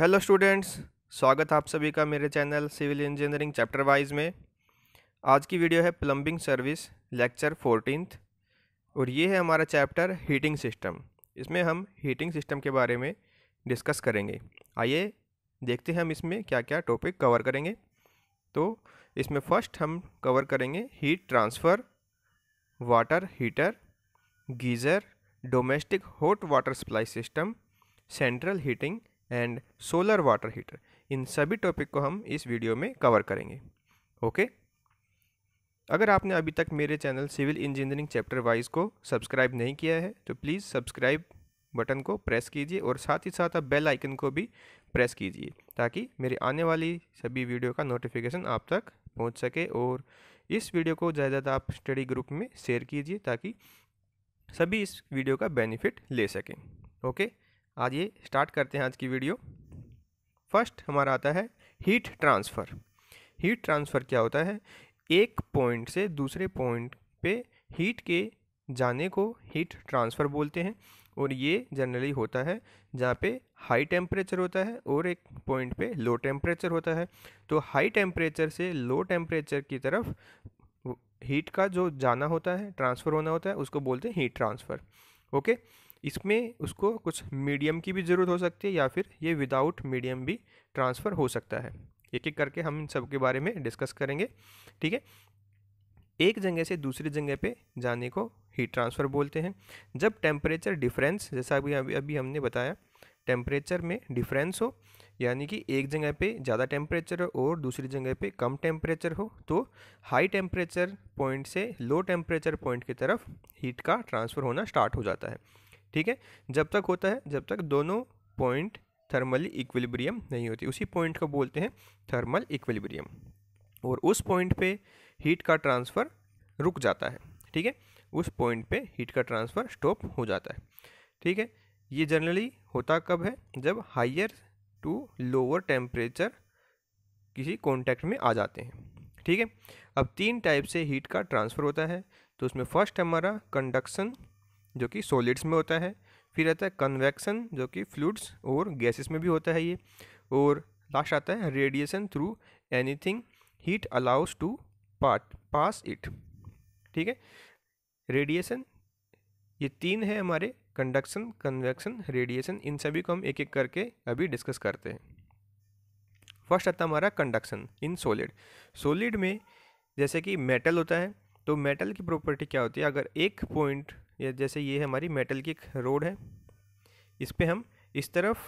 Hello students स्वागत आप सभी का मेरे channel civil engineering chapter wise में आज की वीडियो है प्लम्बिंग सर्विस लेक्चर फोर्टीन और ये है हमारा चैप्टर हीटिंग सिस्टम इसमें हम हीटिंग सिस्टम के बारे में डिस्कस करेंगे आइए देखते हैं हम इसमें क्या क्या टॉपिक कवर करेंगे तो इसमें फर्स्ट हम कवर करेंगे heat transfer water heater geyser domestic hot water supply system central heating and solar water heater इन सभी टॉपिक को हम इस वीडियो में कवर करेंगे ओके अगर आपने अभी तक मेरे channel civil engineering chapter wise को सब्सक्राइब नहीं किया है तो प्लीज़ सब्सक्राइब बटन को प्रेस कीजिए और साथ ही साथ आप बेल आइकन को भी प्रेस कीजिए ताकि मेरी आने वाली सभी वीडियो का नोटिफिकेशन आप तक पहुंच सके और इस वीडियो को ज़्यादा ज़्यादा आप स्टडी ग्रुप में शेयर कीजिए ताकि सभी इस वीडियो का बेनिफिट ले सकें ओके आज ये स्टार्ट करते हैं आज की वीडियो फर्स्ट हमारा आता है हीट ट्रांसफ़र हीट ट्रांसफ़र क्या होता है एक पॉइंट से दूसरे पॉइंट पे हीट के जाने को हीट ट्रांसफ़र बोलते हैं और ये जनरली होता है जहाँ पे हाई टेम्परेचर होता है और एक पॉइंट पे लो टेम्परेचर होता है तो हाई टेम्परेचर से लो टेम्परेचर की तरफ हीट का जो जाना होता है ट्रांसफ़र होना होता है उसको बोलते हैं हीट ट्रांसफ़र ओके इसमें उसको कुछ मीडियम की भी ज़रूरत हो सकती है या फिर ये विदाउट मीडियम भी ट्रांसफ़र हो सकता है एक एक करके हम इन सब के बारे में डिस्कस करेंगे ठीक है एक जगह से दूसरी जगह पे जाने को हीट ट्रांसफ़र बोलते हैं जब टेम्परेचर डिफरेंस जैसा अभी अभी अभी हमने बताया टेम्परेचर में डिफरेंस हो यानी कि एक जगह पे ज़्यादा टेम्परेचर हो और दूसरी जगह पे कम टेम्परेचर हो तो हाई टेम्परेचर पॉइंट से लो टेम्परेचर पॉइंट की तरफ हीट का ट्रांसफ़र होना स्टार्ट हो जाता है ठीक है जब तक होता है जब तक दोनों पॉइंट थर्मली इक्विलिब्रियम नहीं होती उसी पॉइंट को बोलते हैं थर्मल इक्विलिब्रियम और उस पॉइंट पे हीट का ट्रांसफ़र रुक जाता है ठीक है उस पॉइंट पे हीट का ट्रांसफ़र स्टॉप हो जाता है ठीक है ये जनरली होता कब है जब हाइयर टू लोअर टेम्परेचर किसी कॉन्टैक्ट में आ जाते हैं ठीक है अब तीन टाइप से हीट का ट्रांसफ़र होता है तो उसमें फर्स्ट हमारा कंडक्शन जो कि सॉलिड्स में होता है फिर आता है कन्वेक्शन जो कि फ्लूड्स और गैसेस में भी होता है ये और लास्ट आता है radiation through anything heat allows to part pass it ठीक है रेडिएशन ये तीन है हमारे कंडक्शन कन्वेक्शन रेडिएशन इन सभी को हम एक एक करके अभी डिस्कस करते हैं फर्स्ट आता हमारा कंडक्शन इन सॉलिड सॉलिड में जैसे कि मेटल होता है तो मेटल की प्रॉपर्टी क्या होती है अगर एक पॉइंट या जैसे ये हमारी मेटल की रोड है इस पर हम इस तरफ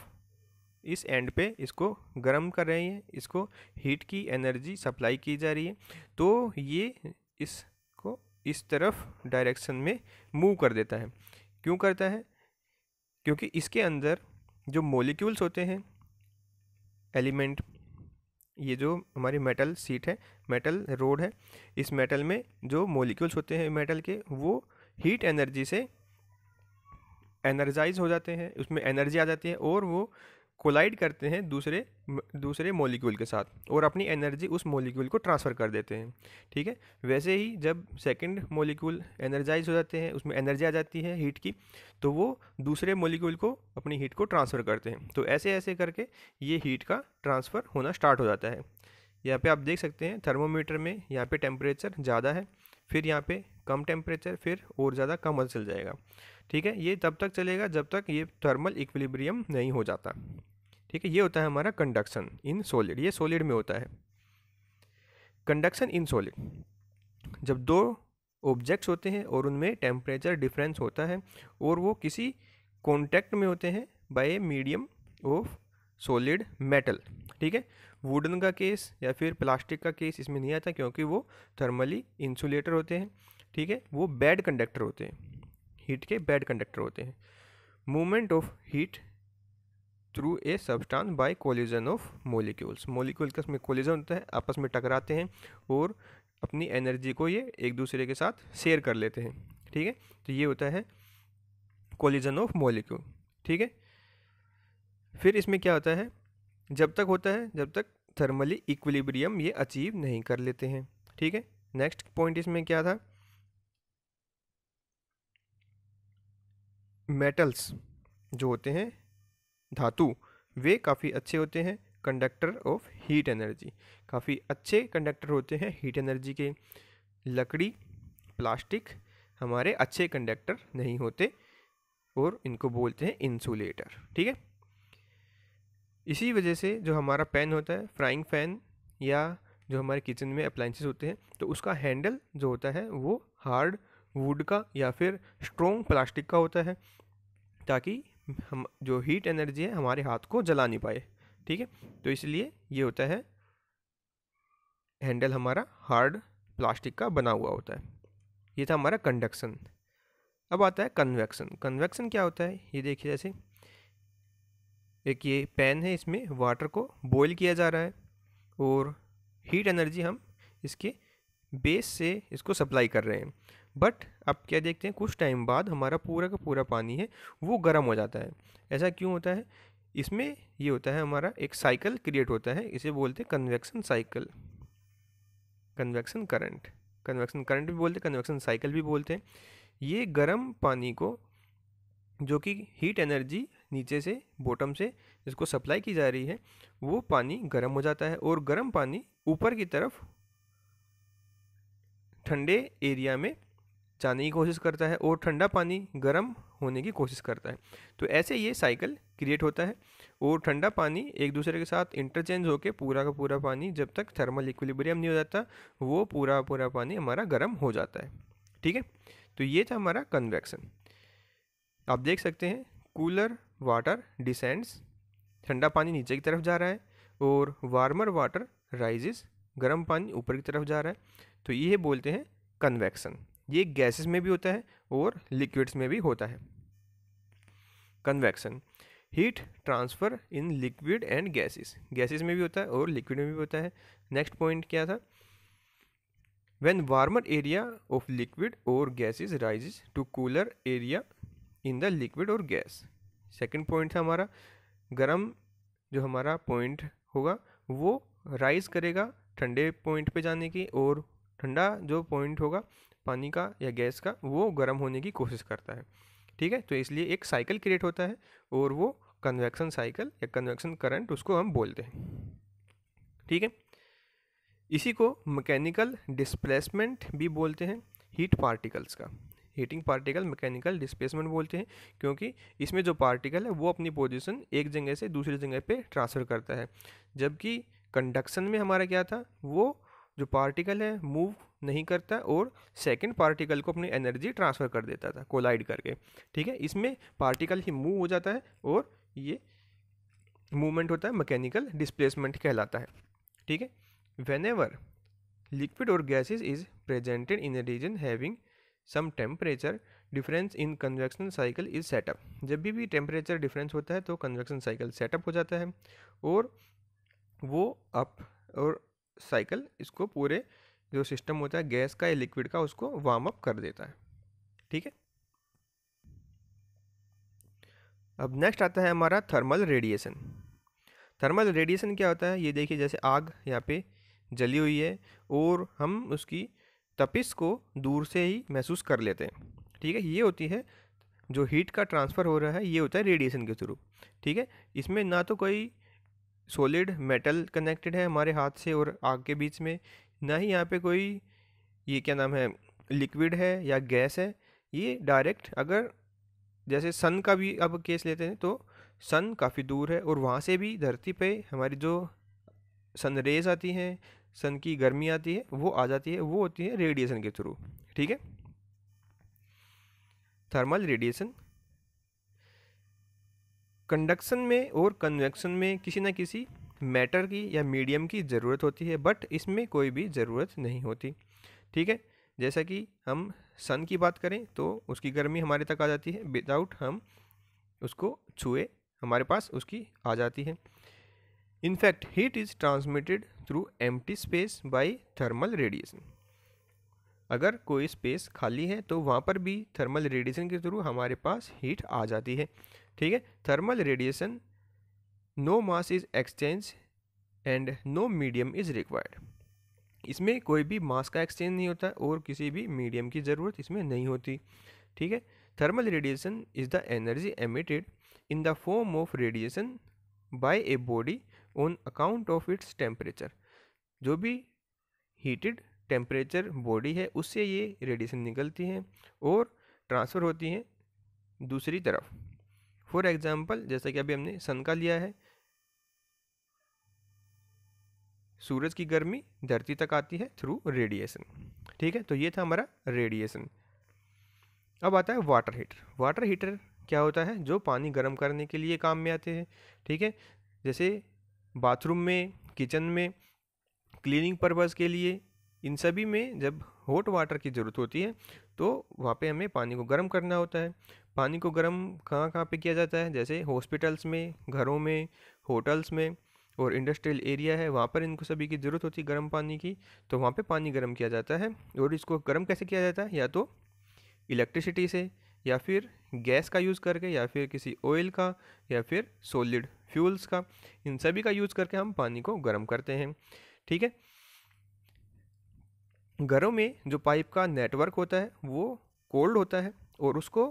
इस एंड पे इसको गर्म कर रहे हैं इसको हीट की एनर्जी सप्लाई की जा रही है तो ये इसको इस तरफ डायरेक्शन में मूव कर देता है क्यों करता है क्योंकि इसके अंदर जो मोलिक्यूल्स होते हैं एलिमेंट ये जो हमारी मेटल सीट है मेटल रोड है इस मेटल में जो मोलिक्यूल्स होते हैं मेटल के वो हीट एनर्जी से एनर्जाइज हो जाते हैं उसमें एनर्जी आ जाती है और वो कोलाइड करते हैं दूसरे दूसरे मॉलिक्यूल के साथ और अपनी एनर्जी उस मॉलिक्यूल को ट्रांसफ़र कर देते हैं ठीक है वैसे ही जब सेकंड मॉलिक्यूल एनर्जाइज हो जाते हैं उसमें एनर्जी आ जाती है हीट की तो वो दूसरे मॉलिक्यूल को अपनी हीट को ट्रांसफ़र करते हैं तो ऐसे ऐसे करके ये हीट का ट्रांसफ़र होना स्टार्ट हो जाता है यहाँ पे आप देख सकते हैं थर्मोमीटर में यहाँ पे टेम्परेचर ज़्यादा है फिर यहाँ पे कम टेम्परेचर फिर और ज़्यादा कम चल जाएगा ठीक है ये तब तक चलेगा जब तक ये थर्मल इक्विलिब्रियम नहीं हो जाता ठीक है ये होता है हमारा कंडक्शन इन सॉलिड ये सॉलिड में होता है कंडक्शन इन सॉलिड जब दो ऑब्जेक्ट्स होते हैं और उनमें टेम्परेचर डिफरेंस होता है और वो किसी कॉन्टैक्ट में होते हैं by a medium of solid metal ठीक है वुडन का केस या फिर प्लास्टिक का केस इसमें नहीं आता क्योंकि वो थर्मली इंसुलेटर होते हैं ठीक है वो बैड कंडक्टर होते हैं हीट के बैड कंडक्टर होते हैं movement of heat through a substance by collision of molecules molecule का उसमें कोलिजन होता है आपस में टकराते हैं और अपनी एनर्जी को ये एक दूसरे के साथ शेयर कर लेते हैं ठीक है तो ये होता है कोलिजन ऑफ मोलिक्यूल ठीक है फिर इसमें क्या होता है जब तक होता है जब तक थर्मली इक्विलिब्रियम ये अचीव नहीं कर लेते हैं ठीक है नेक्स्ट पॉइंट इसमें क्या था मेटल्स जो होते हैं धातु वे काफ़ी अच्छे होते हैं कंडक्टर ऑफ हीट एनर्जी काफ़ी अच्छे कंडक्टर होते हैं हीट एनर्जी के लकड़ी प्लास्टिक हमारे अच्छे कंडक्टर नहीं होते और इनको बोलते हैं इंसुलेटर ठीक है इसी वजह से जो हमारा पैन होता है फ्राइंग पैन या जो हमारे किचन में अप्लाइंसेस होते हैं तो उसका हैंडल जो होता है वो हार्ड वुड का या फिर स्ट्रॉन्ग प्लास्टिक का होता है ताकि हम जो हीट एनर्जी है हमारे हाथ को जला नहीं पाए ठीक है तो इसलिए ये होता है हैंडल हमारा हार्ड प्लास्टिक का बना हुआ होता है ये था हमारा कंडक्शन अब आता है कन्वेक्शन कन्वेक्शन क्या होता है ये देखिए जैसे एक ये पैन है इसमें वाटर को बॉईल किया जा रहा है और हीट एनर्जी हम इसके बेस से इसको सप्लाई कर रहे हैं बट अब क्या देखते हैं कुछ टाइम बाद हमारा पूरा का पूरा पानी है वो गर्म हो जाता है ऐसा क्यों होता है इसमें ये होता है हमारा एक साइकिल क्रिएट होता है इसे बोलते हैं convection cycle convection current convection current भी बोलते हैं कन्वेक्शन साइकिल भी बोलते हैं ये गर्म पानी को जो कि हीट एनर्जी नीचे से बॉटम से जिसको सप्लाई की जा रही है वो पानी गर्म हो जाता है और गर्म पानी ऊपर की तरफ ठंडे एरिया में जाने की कोशिश करता है और ठंडा पानी गर्म होने की कोशिश करता है तो ऐसे ये साइकिल क्रिएट होता है और ठंडा पानी एक दूसरे के साथ इंटरचेंज होकर पूरा का पूरा पानी जब तक थर्मल इक्विलिब्रियम नहीं हो जाता वो पूरा पूरा पानी हमारा गर्म हो जाता है ठीक है तो ये था हमारा कन्वेक्शन आप देख सकते हैं कूलर वाटर डिसेंड्स ठंडा पानी नीचे की तरफ जा रहा है और वार्मर वाटर राइजेस गर्म पानी ऊपर की तरफ जा रहा है तो ये बोलते हैं कन्वेक्शन ये गैसेस में भी होता है और लिक्विड्स में भी होता है convection heat transfer in liquid and gases gases में भी होता है और लिक्विड में भी होता है नेक्स्ट पॉइंट क्या था when warmer area of liquid और gases rises to cooler area in the liquid और गैस सेकंड पॉइंट था हमारा गर्म जो हमारा पॉइंट होगा वो राइज करेगा ठंडे पॉइंट पे जाने की और ठंडा जो पॉइंट होगा पानी का या गैस का वो गर्म होने की कोशिश करता है ठीक है तो इसलिए एक साइकिल क्रिएट होता है और वो कन्वेक्शन साइकिल या कन्वेक्शन करंट उसको हम बोलते हैं ठीक है इसी को मैकेनिकल डिस्प्लेसमेंट भी बोलते हैं हीट पार्टिकल्स का हीटिंग पार्टिकल मैकेनिकल डिस्प्लेसमेंट बोलते हैं क्योंकि इसमें जो पार्टिकल है वो अपनी पोजिशन एक जगह से दूसरी जगह पर ट्रांसफ़र करता है जबकि कंडक्शन में हमारा क्या था वो जो पार्टिकल है मूव नहीं करता और सेकंड पार्टिकल को अपनी एनर्जी ट्रांसफ़र कर देता था कोलाइड करके ठीक है इसमें पार्टिकल ही मूव हो जाता है और ये मूवमेंट होता है मैकेनिकल डिस्प्लेसमेंट कहलाता है ठीक है वेन एवर लिक्विड और gases is presented in a region having some temperature difference in convection cycle is set up जब भी भी टेम्परेचर डिफरेंस होता है तो कन्वेक्शन साइकिल सेटअप हो जाता है और वो अप और साइकिल इसको पूरे जो सिस्टम होता है गैस का या लिक्विड का उसको वार्म अप कर देता है ठीक है अब नेक्स्ट आता है हमारा थर्मल रेडिएशन थर्मल रेडिएशन क्या होता है ये देखिए जैसे आग यहाँ पे जली हुई है और हम उसकी तपिस को दूर से ही महसूस कर लेते हैं ठीक है ये होती है जो हीट का ट्रांसफ़र हो रहा है ये होता है रेडिएशन के थ्रू ठीक है इसमें ना तो कोई सॉलिड मेटल कनेक्टेड है हमारे हाथ से और आग के बीच में ना ही यहाँ पे कोई ये क्या नाम है लिक्विड है या गैस है ये डायरेक्ट अगर जैसे सन का भी अब केस लेते हैं तो सन काफ़ी दूर है और वहाँ से भी धरती पे हमारी जो सन रेज आती हैं सन की गर्मी आती है वो आ जाती है वो होती है रेडिएशन के थ्रू ठीक है थर्मल रेडिएशन कंडक्शन में और कन्वेक्शन में किसी ना किसी मैटर की या मीडियम की ज़रूरत होती है बट इसमें कोई भी ज़रूरत नहीं होती ठीक है जैसा कि हम सन की बात करें तो उसकी गर्मी हमारे तक आ जाती है विदाउट हम उसको छुए हमारे पास उसकी आ जाती है in fact heat is transmitted through एम स्पेस space थर्मल रेडिएशन अगर कोई स्पेस खाली है तो वहाँ पर भी थर्मल रेडिएशन के थ्रू हमारे पास हीट आ जाती है ठीक है thermal radiation no mass is exchange and no medium is required इसमें कोई भी मास का एक्सचेंज नहीं होता और किसी भी मीडियम की ज़रूरत इसमें नहीं होती ठीक है thermal radiation is the energy emitted in the form of radiation by a body on account of its temperature जो भी हीटेड टेम्परेचर बॉडी है उससे ये रेडिएशन निकलती है और ट्रांसफ़र होती हैं दूसरी तरफ फॉर एग्ज़ाम्पल जैसा कि अभी हमने सन का लिया है सूरज की गर्मी धरती तक आती है थ्रू रेडिएशन ठीक है तो ये था हमारा रेडिएशन अब आता है वाटर हीटर वाटर हीटर क्या होता है जो पानी गर्म करने के लिए काम में आते हैं ठीक है जैसे बाथरूम में किचन में क्लीनिंग पर्पज़ के लिए इन सभी में जब हॉट वाटर की ज़रूरत होती है तो वहाँ पे हमें पानी को गर्म करना होता है पानी को गर्म कहाँ कहाँ पे किया जाता है जैसे हॉस्पिटल्स में घरों में होटल्स में और इंडस्ट्रियल एरिया है वहाँ पर इनको सभी की ज़रूरत होती है गर्म पानी की तो वहाँ पे पानी गर्म किया जाता है और इसको गर्म कैसे किया जाता है या तो इलेक्ट्रिसिटी से या फिर गैस का यूज़ करके या फिर किसी ऑयल का या फिर सोलिड फ्यूल्स का इन सभी का यूज़ करके हम पानी को गर्म करते हैं ठीक है घरों में जो पाइप का नेटवर्क होता है वो कोल्ड होता है और उसको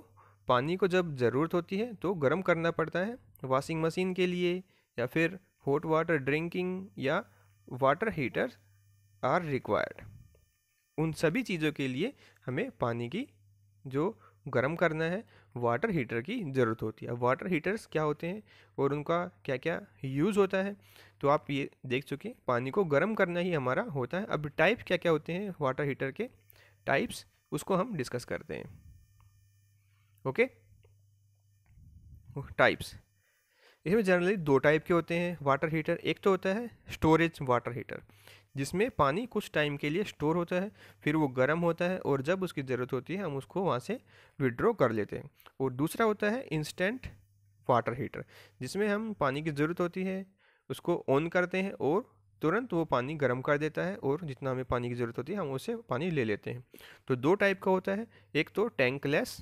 पानी को जब ज़रूरत होती है तो गर्म करना पड़ता है वॉशिंग मशीन के लिए या फिर हॉट वाटर ड्रिंकिंग या वाटर हीटर आर रिक्वायर्ड उन सभी चीज़ों के लिए हमें पानी की जो गर्म करना है वाटर हीटर की ज़रूरत होती है वाटर हीटर्स क्या होते हैं और उनका क्या क्या यूज़ होता है तो आप ये देख चुके पानी को गर्म करना ही हमारा होता है अब टाइप क्या क्या होते हैं वाटर हीटर के टाइप्स उसको हम डिस्कस करते हैं ओके टाइप्स इसमें जनरली दो टाइप के होते हैं वाटर हीटर एक तो होता है स्टोरेज वाटर हीटर जिसमें पानी कुछ टाइम के लिए स्टोर होता है फिर वो गर्म होता है और जब उसकी ज़रूरत होती है हम उसको वहाँ से विड्रॉ कर लेते हैं और दूसरा होता है इंस्टेंट वाटर हीटर जिसमें हम पानी की ज़रूरत होती है उसको ऑन करते हैं और तुरंत वो पानी गर्म कर देता है और जितना हमें पानी की ज़रूरत होती है हम उसे पानी ले लेते हैं तो दो टाइप का होता है एक तो टैंक लेस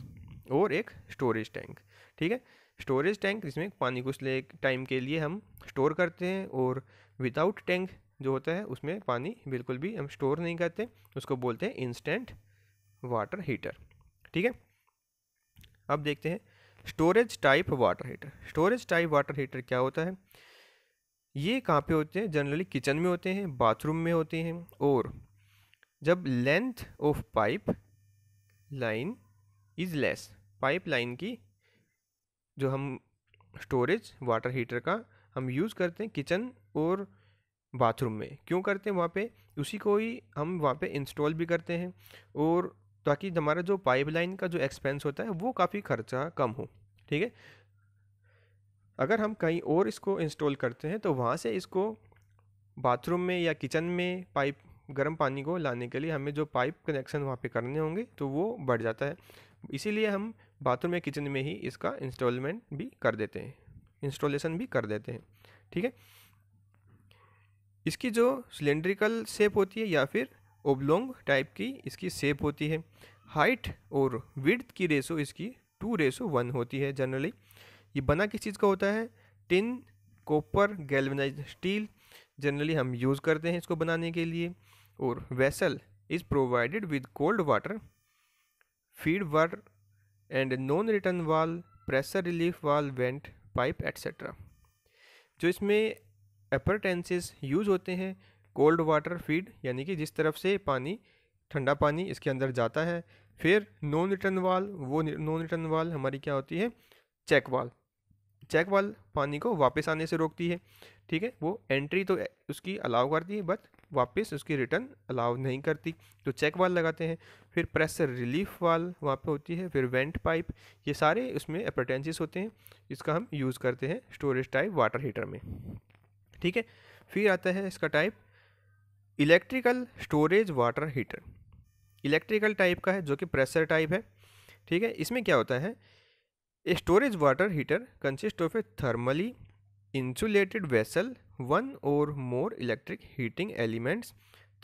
और एक स्टोरेज टैंक ठीक है स्टोरेज टैंक जिसमें पानी कुछ ले टाइम के लिए हम स्टोर करते हैं और विदाउट टैंक जो होता है उसमें पानी बिल्कुल भी हम स्टोर नहीं करते उसको बोलते हैं इंस्टेंट वाटर हीटर ठीक है अब देखते हैं storage type water heater storage type water heater क्या होता है ये कहाँ पे होते हैं जनरली किचन में होते हैं बाथरूम में होते हैं और जब length of pipe line is less pipe line की जो हम स्टोरेज वाटर हीटर का हम यूज़ करते हैं किचन और बाथरूम में क्यों करते हैं वहाँ पे उसी को ही हम वहाँ पे इंस्टॉल भी करते हैं और ताकि हमारा जो पाइपलाइन का जो एक्सपेंस होता है वो काफ़ी खर्चा कम हो ठीक है अगर हम कहीं और इसको इंस्टॉल करते हैं तो वहाँ से इसको बाथरूम में या किचन में पाइप गर्म पानी को लाने के लिए हमें जो पाइप कनेक्शन वहाँ पे करने होंगे तो वो बढ़ जाता है इसीलिए हम बाथरूम या किचन में ही इसका इंस्टॉलमेंट भी कर देते हैं इंस्टॉलेशन भी कर देते हैं ठीक है इसकी जो सिलेंड्रिकल शेप होती है या फिर ओबलोंग टाइप की इसकी शेप होती है हाइट और विड्थ की रेशो इसकी टू रेशो वन होती है जनरली ये बना किस चीज़ का होता है tin copper galvanize steel generally हम यूज़ करते हैं इसको बनाने के लिए और vessel is provided with cold water feed water and non return valve pressure relief valve vent pipe etcetera जो इसमें अपरटेंसेस यूज़ होते हैं कोल्ड वाटर फीड यानी कि जिस तरफ से पानी ठंडा पानी इसके अंदर जाता है फिर नॉन रिटर्न वाल वो नॉन रिटर्न वाल हमारी क्या होती है चेक वाल चेक वाल पानी को वापस आने से रोकती है ठीक है वो एंट्री तो उसकी अलाउ करती है बट वापस उसकी रिटर्न अलाउ नहीं करती तो चेक वाल लगाते हैं फिर प्रेशर रिलीफ वाल वहाँ पे होती है फिर वेंट पाइप ये सारे उसमें अपर्टेंसिस होते हैं इसका हम यूज़ करते हैं स्टोरेज टाइप वाटर हीटर में ठीक है फिर आता है इसका type electrical storage water heater electrical type का है जो कि प्रेशर टाइप है ठीक है इसमें क्या होता है storage water heater consist of a thermally insulated vessel one और more electric heating elements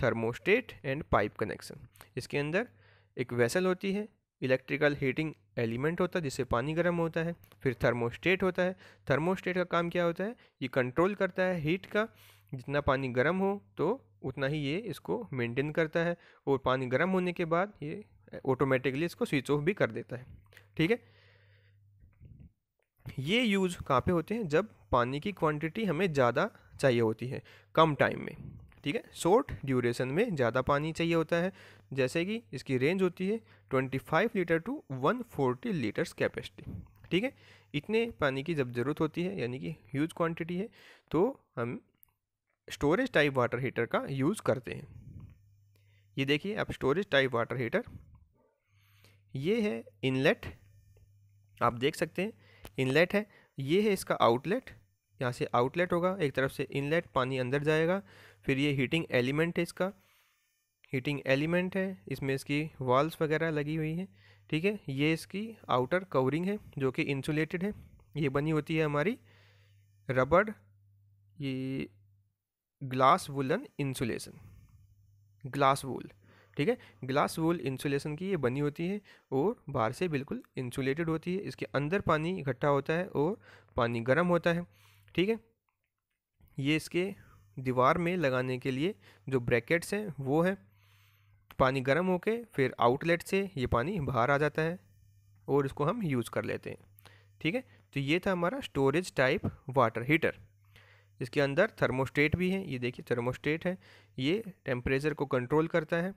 thermostat and pipe connection इसके अंदर एक वेसल होती है इलेक्ट्रिकल हीटिंग एलिमेंट होता है जिससे पानी गर्म होता है फिर थर्मोस्टेट होता है थर्मोस्टेट का काम क्या होता है ये कंट्रोल करता है हीट का जितना पानी गर्म हो तो उतना ही ये इसको मेंटेन करता है और पानी गर्म होने के बाद ये ऑटोमेटिकली इसको स्विच ऑफ भी कर देता है ठीक है ये यूज़ कहाँ पे होते हैं जब पानी की क्वांटिटी हमें ज़्यादा चाहिए होती है कम टाइम में ठीक है शॉर्ट ड्यूरेशन में ज़्यादा पानी चाहिए होता है जैसे कि इसकी रेंज होती है 25 लीटर टू 140 लीटर्स कैपेसिटी ठीक है इतने पानी की जब ज़रूरत होती है यानी कि ह्यूज क्वांटिटी है तो हम स्टोरेज टाइप वाटर हीटर का यूज़ करते हैं ये देखिए आप स्टोरेज टाइप वाटर हीटर ये है इनलेट आप देख सकते हैं इनलेट है ये है इसका आउटलेट यहाँ से आउटलेट होगा एक तरफ से इनलेट पानी अंदर जाएगा फिर ये हीटिंग एलिमेंट है इसका हीटिंग एलिमेंट है इसमें इसकी वॉल्स वगैरह लगी हुई है ठीक है ये इसकी आउटर कवरिंग है जो कि इंसुलेटेड है ये बनी होती है हमारी रबड़ ये glass woollen insulation glass wool ठीक है ग्लास वूल इंसुलेशन की ये बनी होती है और बाहर से बिल्कुल इंसुलेटेड होती है इसके अंदर पानी इकट्ठा होता है और पानी गर्म होता है ठीक है ये इसके दीवार में लगाने के लिए जो ब्रैकेट्स हैं वो हैं पानी गर्म होके फिर आउटलेट से ये पानी बाहर आ जाता है और इसको हम यूज़ कर लेते हैं ठीक है तो ये था हमारा स्टोरेज टाइप वाटर हीटर इसके अंदर थर्मोस्टेट भी है ये देखिए थर्मोस्टेट है ये टेम्परेचर को कंट्रोल करता है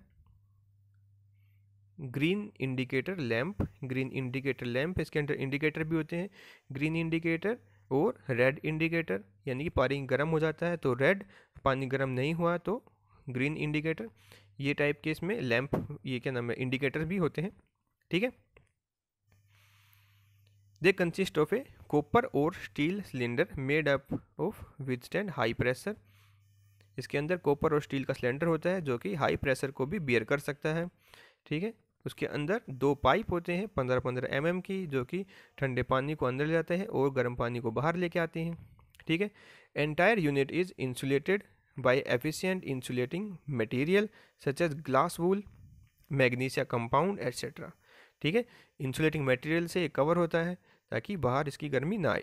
green indicator lamp green indicator lamp इसके अंदर इंडिकेटर भी होते हैं ग्रीन इंडिकेटर और रेड इंडिकेटर यानी कि पानी गर्म हो जाता है तो रेड पानी गर्म नहीं हुआ तो ग्रीन इंडिकेटर ये टाइप के इसमें लैंप ये क्या नाम है इंडिकेटर भी होते हैं ठीक है they consist of a copper और steel cylinder made up of stand high pressure इसके अंदर कॉपर और स्टील का सिलेंडर होता है जो कि हाई प्रेशर को भी बियर कर सकता है ठीक है उसके अंदर दो पाइप होते हैं पंद्रह पंद्रह एम mm की जो कि ठंडे पानी को अंदर ले जाते हैं और गर्म पानी को बाहर लेके आते हैं ठीक है entire unit is insulated by efficient insulating material such as glass wool magnesia compound etcetera ठीक है इंसुलेटिंग मटेरियल से ये कवर होता है ताकि बाहर इसकी गर्मी ना आए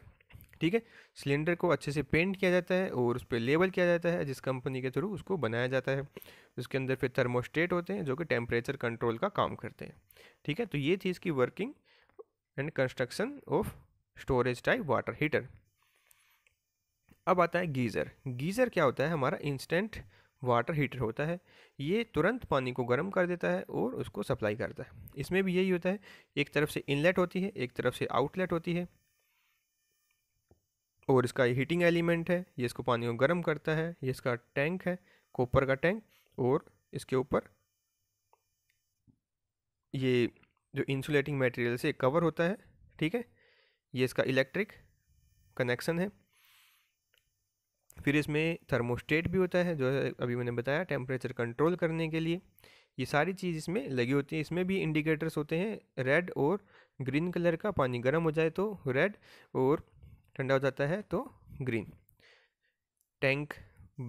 ठीक है सिलेंडर को अच्छे से पेंट किया जाता है और उस पर लेबल किया जाता है जिस कंपनी के थ्रू उसको बनाया जाता है उसके अंदर फिर थर्मोस्टेट होते हैं जो कि टेम्परेचर कंट्रोल का काम करते हैं ठीक है तो ये थी इसकी working and construction of storage type water heater अब आता है गीज़र गीज़र क्या होता है हमारा इंस्टेंट वाटर हीटर होता है ये तुरंत पानी को गर्म कर देता है और उसको सप्लाई करता है इसमें भी यही होता है एक तरफ से इनलेट होती है एक तरफ से आउटलेट होती है और इसका हीटिंग एलिमेंट है ये इसको पानी को गर्म करता है ये इसका टैंक है कॉपर का टैंक और इसके ऊपर ये जो इंसुलेटिंग मटेरियल से कवर होता है ठीक है ये इसका इलेक्ट्रिक कनेक्शन है फिर इसमें थर्मोस्टेट भी होता है जो अभी मैंने बताया टेम्परेचर कंट्रोल करने के लिए ये सारी चीज़ इसमें लगी होती है इसमें भी इंडिकेटर्स होते हैं रेड और ग्रीन कलर का पानी गर्म हो जाए तो रेड और ठंडा हो जाता है तो ग्रीन टैंक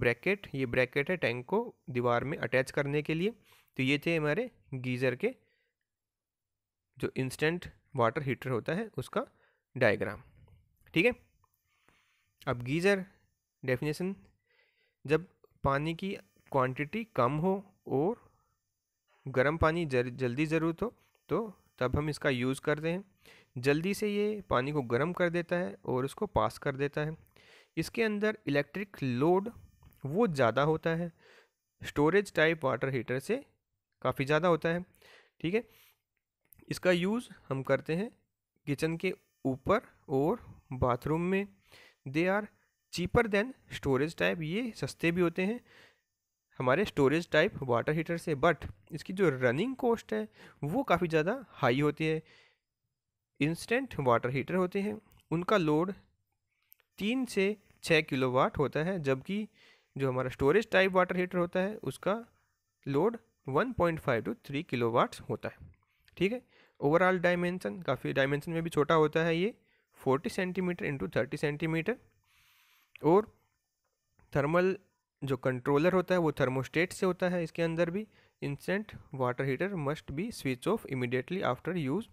ब्रैकेट ये ब्रैकेट है टैंक को दीवार में अटैच करने के लिए तो ये थे हमारे गीज़र के जो इंस्टेंट वाटर हीटर होता है उसका डायग्राम ठीक है अब गीज़र डेफिनेशन जब पानी की क्वांटिटी कम हो और गर्म पानी जल्दी ज़रूरत हो तो तब हम इसका यूज़ करते हैं जल्दी से ये पानी को गर्म कर देता है और उसको पास कर देता है इसके अंदर इलेक्ट्रिक लोड वो ज़्यादा होता है स्टोरेज टाइप वाटर हीटर से काफ़ी ज़्यादा होता है ठीक है इसका यूज़ हम करते हैं किचन के ऊपर और बाथरूम में they are cheaper than storage type ये सस्ते भी होते हैं हमारे स्टोरेज टाइप वाटर हीटर से बट इसकी जो रनिंग कॉस्ट है वो काफ़ी ज़्यादा हाई होती है इंस्टेंट वाटर हीटर होते हैं उनका लोड तीन से छः किलोवाट होता है जबकि जो हमारा स्टोरेज टाइप वाटर हीटर होता है उसका लोड 1.5 टू 3 किलो होता है ठीक है ओवरऑल डायमेंशन काफ़ी डायमेंशन में भी छोटा होता है ये 40 सेंटीमीटर इंटू थर्टी सेंटीमीटर और थर्मल जो कंट्रोलर होता है वो थर्मोस्टेट से होता है इसके अंदर भी instant water heater must be switch off immediately after use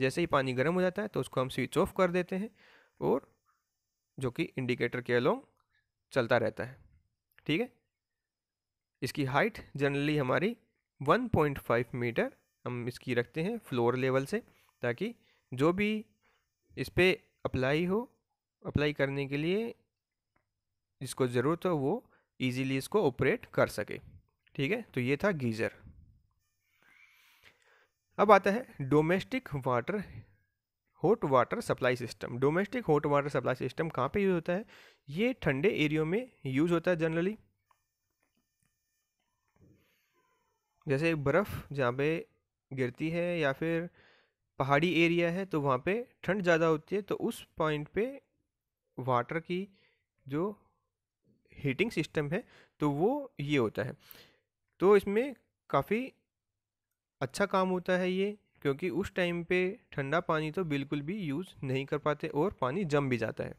जैसे ही पानी गर्म हो जाता है तो उसको हम स्विच ऑफ कर देते हैं और जो कि इंडिकेटर के अलोंग चलता रहता है ठीक है इसकी हाइट जनरली हमारी 1.5 मीटर हम इसकी रखते हैं फ्लोर लेवल से ताकि जो भी इस पर अप्लाई हो अप्लाई करने के लिए जिसको ज़रूरत हो वो ईज़िली इसको ऑपरेट कर सके ठीक है तो ये था गीज़र अब आता है domestic water hot water supply system domestic hot water supply system कहाँ पे यूज़ होता है ये ठंडे एरियो में यूज़ होता है जनरली जैसे बर्फ़ जहाँ पे गिरती है या फिर पहाड़ी एरिया है तो वहाँ पे ठंड ज़्यादा होती है तो उस पॉइंट पे वाटर की जो हीटिंग सिस्टम है तो वो ये होता है तो इसमें काफ़ी अच्छा काम होता है ये क्योंकि उस टाइम पे ठंडा पानी तो बिल्कुल भी यूज़ नहीं कर पाते और पानी जम भी जाता है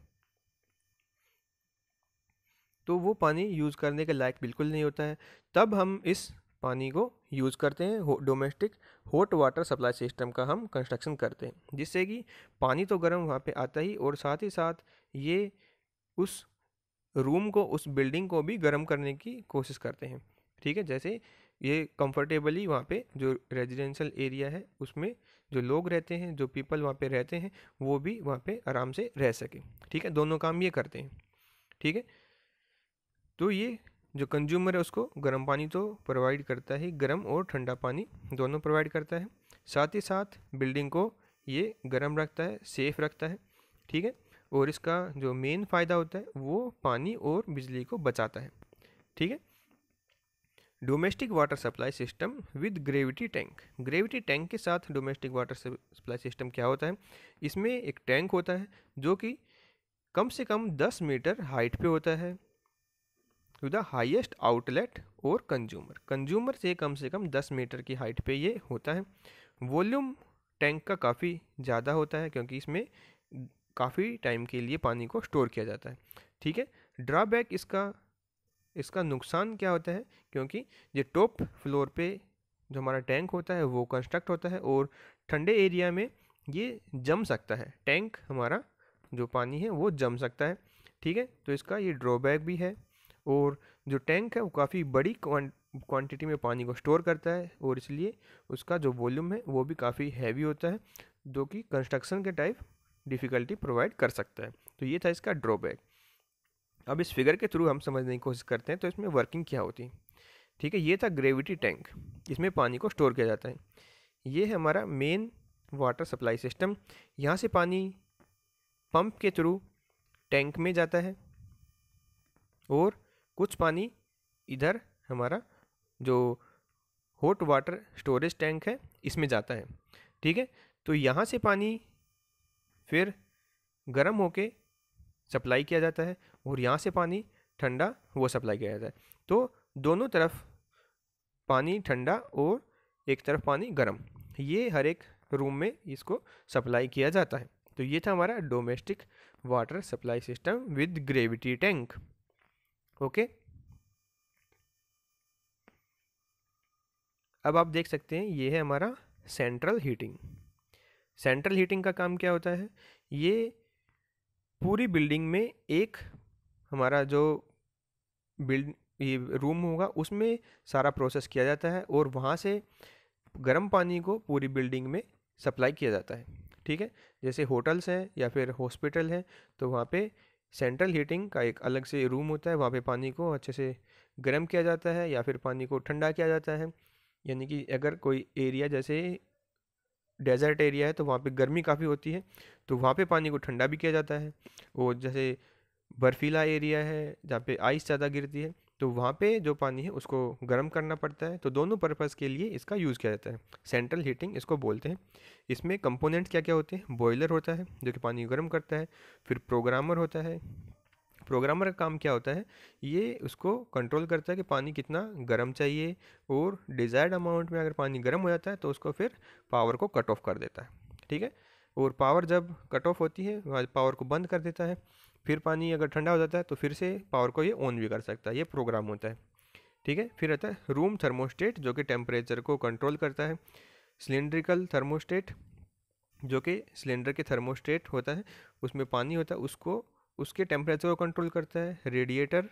तो वो पानी यूज़ करने के लायक बिल्कुल नहीं होता है तब हम इस पानी को यूज़ करते हैं हो, domestic hot water supply system का हम कंस्ट्रक्शन करते हैं जिससे कि पानी तो गर्म वहाँ पे आता ही और साथ ही साथ ये उस रूम को उस बिल्डिंग को भी गर्म करने की कोशिश करते हैं ठीक है जैसे ये कंफर्टेबली वहाँ पे जो रेजिडेंशियल एरिया है उसमें जो लोग रहते हैं जो पीपल वहाँ पे रहते हैं वो भी वहाँ पे आराम से रह सके ठीक है दोनों काम ये करते हैं ठीक है तो ये जो कंज्यूमर है उसको गर्म पानी तो प्रोवाइड करता है गर्म और ठंडा पानी दोनों प्रोवाइड करता है साथ ही साथ बिल्डिंग को ये गर्म रखता है सेफ़ रखता है ठीक है और इसका जो मेन फ़ायदा होता है वो पानी और बिजली को बचाता है ठीक है domestic water supply system with gravity tank gravity tank के साथ डोमेस्टिक वाटर सप्लाई सिस्टम क्या होता है इसमें एक टैंक होता है जो कि कम से कम 10 मीटर हाइट पे होता है टू द हाइएस्ट आउटलेट और कंज्यूमर कंज्यूमर से कम से कम 10 मीटर की हाइट पे ये होता है वॉल्यूम टैंक का काफ़ी ज़्यादा होता है क्योंकि इसमें काफ़ी टाइम के लिए पानी को स्टोर किया जाता है ठीक है ड्रॉबैक इसका इसका नुकसान क्या होता है क्योंकि ये टॉप फ्लोर पे जो हमारा टैंक होता है वो कंस्ट्रक्ट होता है और ठंडे एरिया में ये जम सकता है टैंक हमारा जो पानी है वो जम सकता है ठीक है तो इसका ये ड्रॉबैक भी है और जो टैंक है वो काफ़ी बड़ी क्वांटिटी में पानी को स्टोर करता है और इसलिए उसका जो वॉल्यूम है वो भी काफ़ी हैवी होता है जो कि कंस्ट्रक्शन के टाइप डिफ़िकल्टी प्रोवाइड कर सकता है तो ये था इसका ड्रॉबैक अब इस फिगर के थ्रू हम समझने की कोशिश करते हैं तो इसमें वर्किंग क्या होती है ठीक है ये था ग्रेविटी टैंक इसमें पानी को स्टोर किया जाता है ये है हमारा मेन वाटर सप्लाई सिस्टम यहाँ से पानी पंप के थ्रू टैंक में जाता है और कुछ पानी इधर हमारा जो हॉट वाटर स्टोरेज टैंक है इसमें जाता है ठीक है तो यहाँ से पानी फिर गर्म होके सप्लाई किया जाता है और यहाँ से पानी ठंडा वो सप्लाई किया जाता है तो दोनों तरफ पानी ठंडा और एक तरफ पानी गर्म ये हर एक रूम में इसको सप्लाई किया जाता है तो ये था हमारा domestic water supply system with gravity tank okay अब आप देख सकते हैं ये है हमारा सेंट्रल हीटिंग सेंट्रल हीटिंग का काम क्या होता है ये पूरी बिल्डिंग में एक हमारा जो बिल्ड ये रूम होगा उसमें सारा प्रोसेस किया जाता है और वहाँ से गर्म पानी को पूरी बिल्डिंग में सप्लाई किया जाता है ठीक है जैसे होटल्स हैं या फिर हॉस्पिटल हैं तो वहाँ पे सेंट्रल हीटिंग का एक अलग से रूम होता है वहाँ पे पानी को अच्छे से गर्म किया जाता है या फिर पानी को ठंडा किया जाता है यानी कि अगर कोई एरिया जैसे डेजर्ट एरिया है तो वहाँ पे गर्मी काफ़ी होती है तो वहाँ पे पानी को ठंडा भी किया जाता है और जैसे बर्फ़ीला एरिया है जहाँ पे आइस ज़्यादा गिरती है तो वहाँ पे जो पानी है उसको गर्म करना पड़ता है तो दोनों पर्पज़ के लिए इसका यूज़ किया जाता है सेंट्रल हीटिंग इसको बोलते हैं इसमें कंपोनेंट्स क्या क्या होते हैं बॉयलर होता है जो कि पानी गर्म करता है फिर प्रोग्रामर होता है प्रोग्रामर का काम क्या होता है ये उसको कंट्रोल करता है कि पानी कितना गर्म चाहिए और डिज़ायर्ड अमाउंट में अगर पानी गर्म हो जाता है तो उसको फिर पावर को कट ऑफ कर देता है ठीक है और पावर जब कट ऑफ होती है पावर को बंद कर देता है फिर पानी अगर ठंडा हो जाता है तो फिर से पावर को ये ऑन भी कर सकता है ये प्रोग्राम होता है ठीक है फिर रहता है रूम थर्मोस्टेट जो कि टेम्परेचर को कंट्रोल करता है सिलेंड्रिकल थर्मोस्टेट जो कि सिलेंडर के थर्मोस्टेट होता है उसमें पानी होता है उसको उसके टेम्परेचर को कंट्रोल करता है रेडिएटर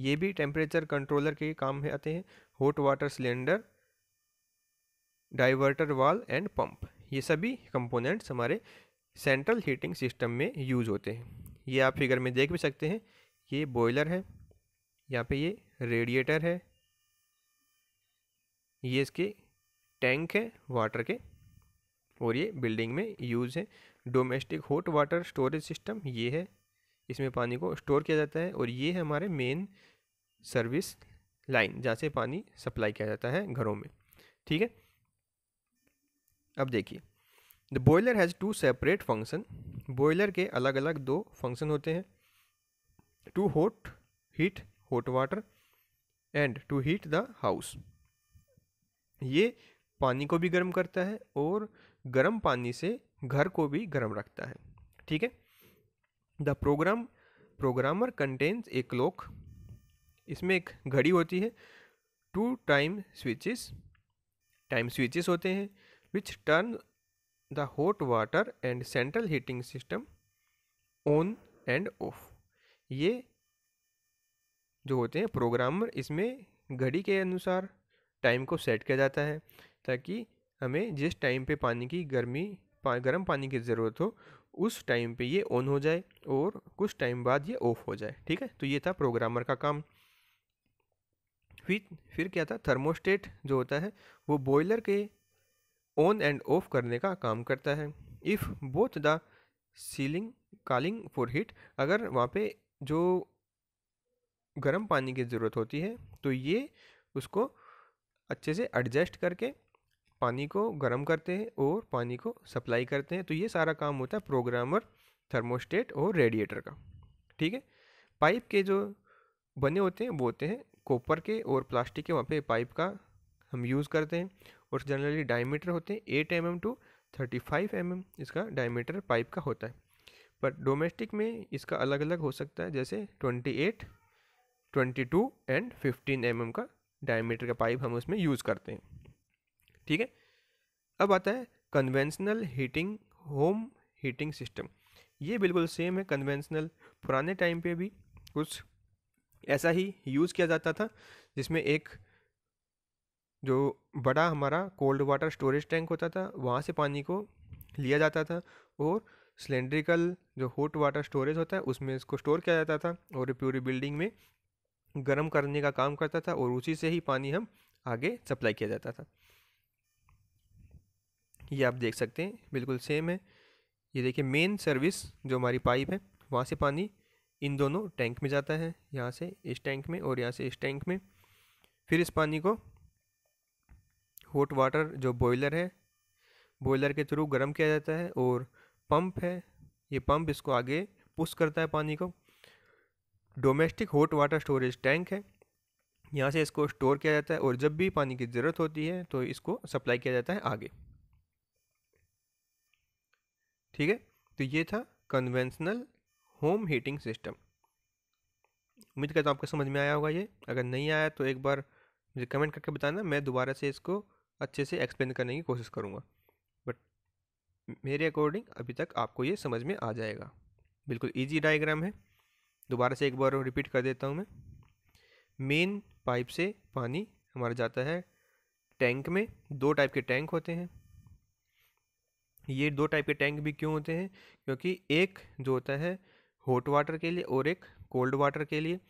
ये भी टेम्परेचर कंट्रोलर के काम में आते हैं hot water cylinder diverter valve and pump ये सभी कंपोनेंट्स हमारे सेंट्रल हीटिंग सिस्टम में यूज होते हैं ये आप फिगर में देख भी सकते हैं ये बॉयलर है यहाँ पे ये रेडिएटर है ये इसके टैंक है वाटर के और ये बिल्डिंग में यूज़ है domestic hot water storage system ये है इसमें पानी को स्टोर किया जाता है और ये है हमारे मेन सर्विस लाइन जहाँ से पानी सप्लाई किया जाता है घरों में ठीक है अब देखिए the boiler has two separate function boiler के अलग अलग दो फंक्शन होते हैं to hot heat hot water and to heat the house ये पानी को भी गर्म करता है और गर्म पानी से घर को भी गर्म रखता है ठीक है the programme programmer contains a clock इसमें एक घड़ी होती है two time switches time switches होते हैं which turn the hot water and central heating system on and off ये जो होते हैं प्रोग्रामर इसमें घड़ी के अनुसार टाइम को सेट किया जाता है ताकि हमें जिस टाइम पे पानी की गर्मी पा, गर्म पानी की ज़रूरत हो उस टाइम पे ये ऑन हो जाए और कुछ टाइम बाद ये ऑफ हो जाए ठीक है तो ये था प्रोग्रामर का काम फिर फिर क्या था थर्मोस्टेट जो होता है वो बॉयलर के ऑन एंड ऑफ करने का काम करता है if both the ceiling calling for heat अगर वहाँ पे जो गर्म पानी की ज़रूरत होती है तो ये उसको अच्छे से एडजस्ट करके पानी को गर्म करते हैं और पानी को सप्लाई करते हैं तो ये सारा काम होता है प्रोग्रामर थर्मोस्टेट और रेडिएटर का ठीक है पाइप के जो बने होते हैं वो होते हैं कॉपर के और प्लास्टिक के वहाँ पे पाइप का हम यूज़ करते हैं और जनरली डायमीटर होते हैं eight M M to thirty five M M इसका डायमीटर पाइप का होता है पर डोमेस्टिक में इसका अलग अलग हो सकता है जैसे twenty eight twenty two and fifteen M M का डायमीटर का पाइप हम उसमें यूज़ करते हैं ठीक है अब आता है conventional heating home heating system ये बिल्कुल सेम है कन्वेंशनल पुराने टाइम पे भी कुछ ऐसा ही यूज़ किया जाता था जिसमें एक जो बड़ा हमारा कोल्ड वाटर स्टोरेज टैंक होता था वहाँ से पानी को लिया जाता था और सिलेंड्रिकल जो हॉट वाटर स्टोरेज होता है उसमें इसको स्टोर किया जाता था और पूरी बिल्डिंग में गर्म करने का काम करता था और उसी से ही पानी हम आगे सप्लाई किया जाता था ये आप देख सकते हैं बिल्कुल सेम है ये देखिए मेन सर्विस जो हमारी पाइप है वहाँ से पानी इन दोनों टैंक में जाता है यहाँ से इस टैंक में और यहाँ से इस टैंक में फिर इस पानी को हॉट वाटर जो बॉयलर है बॉयलर के थ्रू गर्म किया जाता है और पंप है ये पंप इसको आगे पुश करता है पानी को domestic hot water storage tank है यहाँ से इसको स्टोर किया जाता है और जब भी पानी की ज़रूरत होती है तो इसको सप्लाई किया जाता है आगे ठीक है तो ये था कन्वेंशनल होम हीटिंग सिस्टम उम्मीद करता हूँ आपको समझ में आया होगा ये अगर नहीं आया तो एक बार मुझे कमेंट करके बताना मैं दोबारा से इसको अच्छे से एक्सप्लेन करने की कोशिश करूँगा बट मेरे अकॉर्डिंग अभी तक आपको ये समझ में आ जाएगा बिल्कुल ईजी डाइग्राम है दोबारा से एक बार रिपीट कर देता हूँ मैं मेन पाइप से पानी हमारा जाता है टैंक में दो टाइप के टैंक होते हैं ये दो टाइप के टैंक भी क्यों होते हैं क्योंकि एक जो होता है हॉट वाटर के लिए और एक कोल्ड वाटर के लिए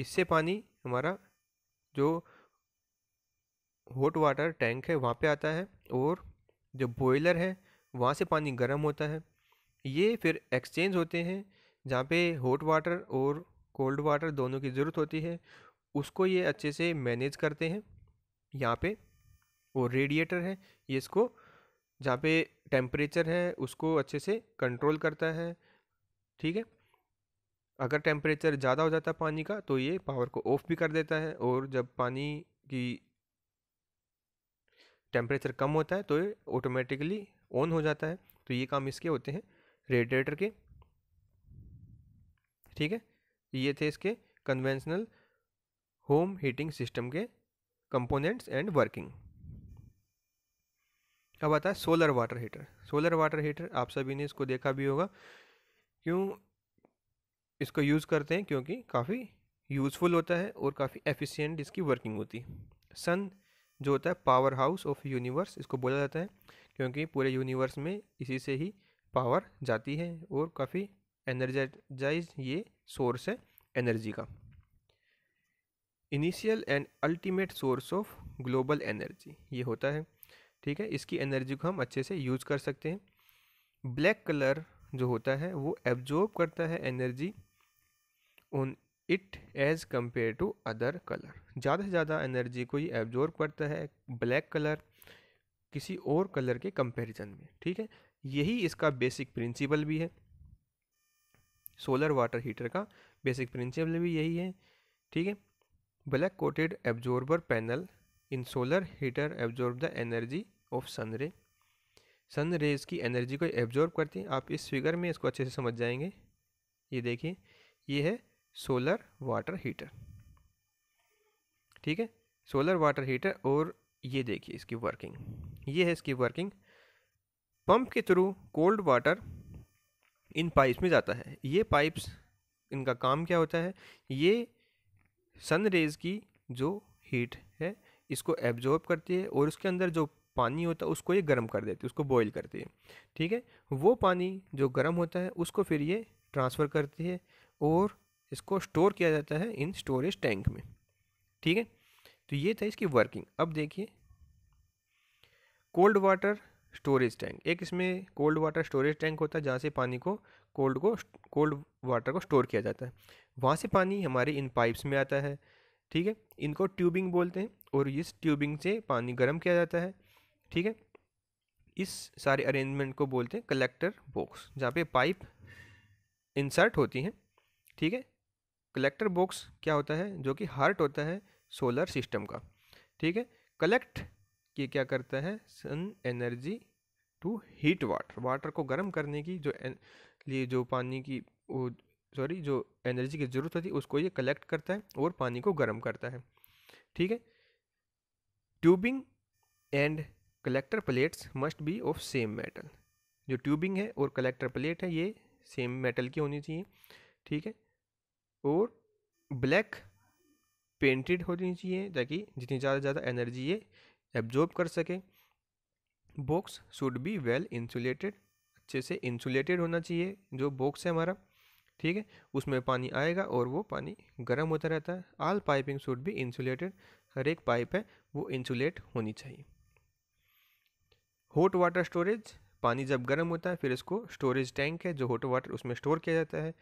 इससे पानी हमारा जो हॉट वाटर टैंक है वहाँ पे आता है और जो बॉयलर है वहाँ से पानी गर्म होता है ये फिर एक्सचेंज होते हैं जहाँ पे हॉट वाटर और कोल्ड वाटर दोनों की ज़रूरत होती है उसको ये अच्छे से मैनेज करते हैं यहाँ पे और रेडिएटर है ये इसको जहाँ पे टेम्परेचर है उसको अच्छे से कंट्रोल करता है ठीक है अगर टेम्परेचर ज़्यादा हो जाता है पानी का तो ये पावर को ऑफ भी कर देता है और जब पानी की टेम्परेचर कम होता है तो ये ऑटोमेटिकली ऑन हो जाता है तो ये काम इसके होते हैं रेडिएटर के ठीक है ये थे इसके कन्वेंशनल होम हीटिंग सिस्टम के कंपोनेंट्स एंड वर्किंग अब आता है solar water heater solar water heater आप सभी ने इसको देखा भी होगा क्यों इसको यूज़ करते हैं क्योंकि काफ़ी यूज़फुल होता है और काफ़ी एफिशिएंट इसकी वर्किंग होती है सन जो होता है पावर हाउस ऑफ यूनिवर्स इसको बोला जाता है क्योंकि पूरे यूनिवर्स में इसी से ही पावर जाती है और काफ़ी एनर्जाइज ये सोर्स है एनर्जी का initial and ultimate source of global energy ये होता है ठीक है इसकी एनर्जी को हम अच्छे से यूज कर सकते हैं ब्लैक कलर जो होता है वो एब्जॉर्ब करता है energy on it as compare to other colour ज़्यादा से ज़्यादा एनर्जी को ये एब्जॉर्ब करता है ब्लैक कलर किसी और कलर के कंपेरिजन में ठीक है यही इसका बेसिक प्रिंसिपल भी है सोलर वाटर हीटर का बेसिक प्रिंसिपल भी यही है ठीक है black coated absorber panel in solar heater absorb the energy of sun ray sun rays की एनर्जी को एब्जॉर्ब करती हैं आप इस फिगर में इसको अच्छे से समझ जाएंगे ये देखिए ये है सोलर वाटर हीटर ठीक है सोलर वाटर हीटर और ये देखिए इसकी वर्किंग ये है इसकी वर्किंग पंप के through cold water in pipes में जाता है ये पाइप्स इनका काम क्या होता है ये सन रेज़ की जो हीट है इसको एब्जॉर्ब करती है और उसके अंदर जो पानी होता है उसको ये गर्म कर देती है उसको बॉईल करती है ठीक है वो पानी जो गर्म होता है उसको फिर ये ट्रांसफ़र करती है और इसको स्टोर किया जाता है इन स्टोरेज टैंक में ठीक है तो ये था इसकी वर्किंग अब देखिए कोल्ड वाटर स्टोरेज टैंक एक इसमें कोल्ड वाटर स्टोरेज टैंक होता है जहाँ से पानी को कोल्ड को कोल्ड वाटर को स्टोर किया जाता है वहाँ से पानी हमारे इन पाइप्स में आता है ठीक है इनको ट्यूबिंग बोलते हैं और इस ट्यूबिंग से पानी गर्म किया जाता है ठीक है इस सारे अरेंजमेंट को बोलते हैं कलेक्टर बॉक्स जहाँ पे पाइप इंसर्ट होती हैं ठीक है कलेक्टर बॉक्स क्या होता है जो कि हार्ट होता है सोलर सिस्टम का ठीक है कलेक्ट ये क्या करता है sun energy to heat water water को गर्म करने की जो लिए जो पानी की वो सॉरी जो एनर्जी की ज़रूरत होती है उसको ये कलेक्ट करता है और पानी को गर्म करता है ठीक है tubing and collector plates must be of same metal जो ट्यूबिंग है और कलेक्टर प्लेट है ये सेम मेटल की होनी चाहिए ठीक है और ब्लैक पेंटेड होनी चाहिए ताकि जितनी ज़्यादा ज़्यादा एनर्जी ये एब्जॉर्ब कर सके box should be well insulated अच्छे से इंसुलेटेड होना चाहिए जो बॉक्स है हमारा ठीक है उसमें पानी आएगा और वो पानी गर्म होता रहता है all piping should be insulated हर एक पाइप है वो इंसुलेट होनी चाहिए हॉट वाटर स्टोरेज पानी जब गर्म होता है फिर इसको स्टोरेज टैंक है जो हॉट वाटर उसमें स्टोर किया जाता है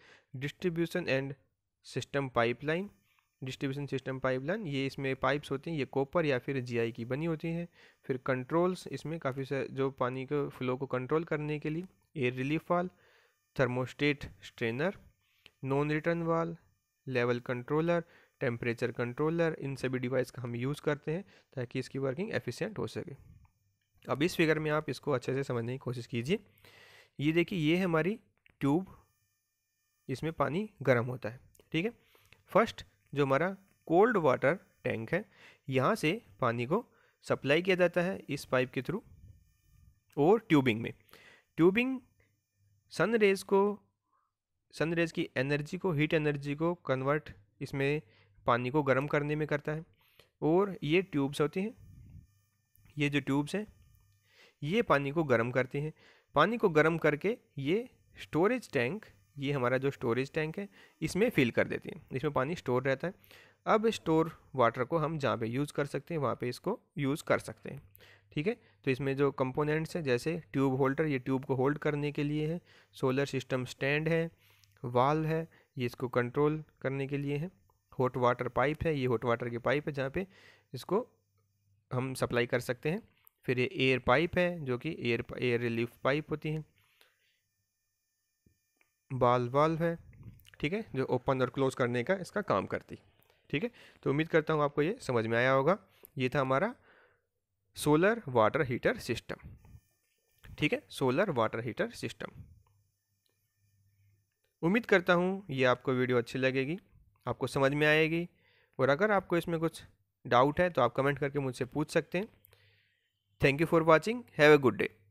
distribution and system pipeline distribution system pipeline ये इसमें पाइप्स होती हैं ये कॉपर या फिर जी की बनी होती हैं फिर कंट्रोल्स इसमें काफ़ी सारे जो पानी के फ्लो को कंट्रोल करने के लिए air relief valve thermostat strainer non return valve level controller temperature controller इन सभी डिवाइस का हम यूज़ करते हैं ताकि इसकी वर्किंग एफिशिएंट हो सके अब इस फिगर में आप इसको अच्छे से समझने की कोशिश कीजिए ये देखिए ये है हमारी ट्यूब इसमें पानी गर्म होता है ठीक है फर्स्ट जो हमारा कोल्ड वाटर टैंक है यहाँ से पानी को सप्लाई किया जाता है इस पाइप के थ्रू और ट्यूबिंग में ट्यूबिंग सन रेज़ को सन रेज़ की एनर्जी को हीट एनर्जी को कन्वर्ट इसमें पानी को गर्म करने में करता है और ये ट्यूब्स होती हैं ये जो ट्यूब्स हैं ये पानी को गर्म करती हैं पानी को गर्म करके ये स्टोरेज टैंक ये हमारा जो स्टोरेज टैंक है इसमें फिल कर देती हैं इसमें पानी स्टोर रहता है अब स्टोर वाटर को हम जहाँ पे यूज़ कर सकते हैं वहाँ पे इसको यूज़ कर सकते हैं ठीक है तो इसमें जो कंपोनेंट्स हैं जैसे ट्यूब होल्डर ये ट्यूब को होल्ड करने के लिए है सोलर सिस्टम स्टैंड है वाल्व है ये इसको कंट्रोल करने के लिए है हॉट वाटर पाइप है ये हॉट वाटर की पाइप है जहाँ पे इसको हम सप्लाई कर सकते हैं फिर ये एयर पाइप है जो कि एयर एयर रिलीफ पाइप होती है बाल वाल्व है ठीक है जो ओपन और क्लोज करने का इसका काम करती ठीक है तो उम्मीद करता हूँ आपको ये समझ में आया होगा ये था हमारा सोलर वाटर हीटर सिस्टम ठीक है सोलर वाटर हीटर सिस्टम उम्मीद करता हूँ ये आपको वीडियो अच्छी लगेगी आपको समझ में आएगी और अगर आपको इसमें कुछ डाउट है तो आप कमेंट करके मुझसे पूछ सकते हैं Thank you for watching. Have a good day.